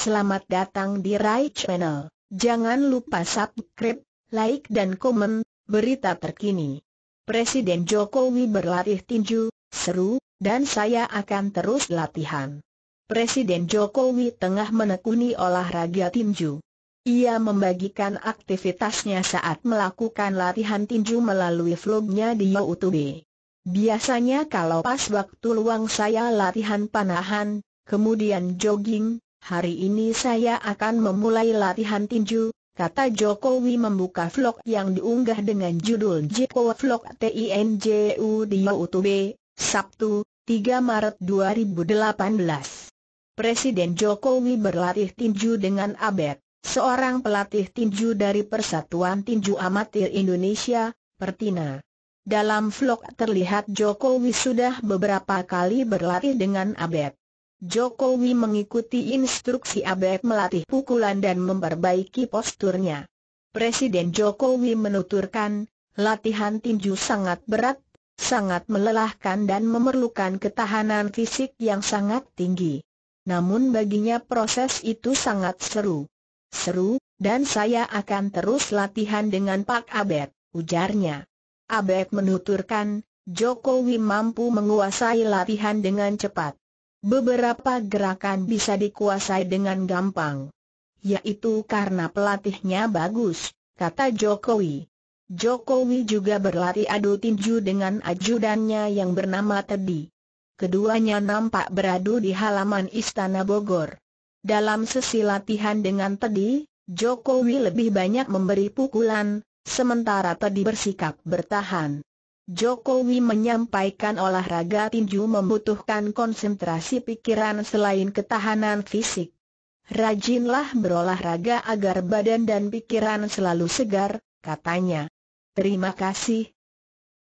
Selamat datang di Rai Channel. Jangan lupa subscribe, like dan komen, berita terkini. Presiden Jokowi berlatih tinju, seru, dan saya akan terus latihan. Presiden Jokowi tengah menekuni olahraga tinju. Ia membagikan aktivitasnya saat melakukan latihan tinju melalui vlognya di Youtube. Biasanya kalau pas waktu luang saya latihan panahan, kemudian jogging, Hari ini saya akan memulai latihan tinju, kata Jokowi membuka vlog yang diunggah dengan judul Jiko Vlog TINJU di YouTube, Sabtu, 3 Maret 2018. Presiden Jokowi berlatih tinju dengan Abed, seorang pelatih tinju dari Persatuan Tinju Amatir Indonesia, Pertina. Dalam vlog terlihat Jokowi sudah beberapa kali berlatih dengan Abed. Jokowi mengikuti instruksi Abed melatih pukulan dan memperbaiki posturnya. Presiden Jokowi menuturkan, latihan tinju sangat berat, sangat melelahkan dan memerlukan ketahanan fisik yang sangat tinggi. Namun baginya proses itu sangat seru. Seru, dan saya akan terus latihan dengan Pak Abed, ujarnya. Abed menuturkan, Jokowi mampu menguasai latihan dengan cepat. Beberapa gerakan bisa dikuasai dengan gampang. Yaitu karena pelatihnya bagus, kata Jokowi. Jokowi juga berlatih adu tinju dengan ajudannya yang bernama Teddy. Keduanya nampak beradu di halaman Istana Bogor. Dalam sesi latihan dengan Teddy, Jokowi lebih banyak memberi pukulan, sementara Teddy bersikap bertahan. Jokowi menyampaikan olahraga tinju membutuhkan konsentrasi pikiran selain ketahanan fisik. Rajinlah berolahraga agar badan dan pikiran selalu segar, katanya. Terima kasih,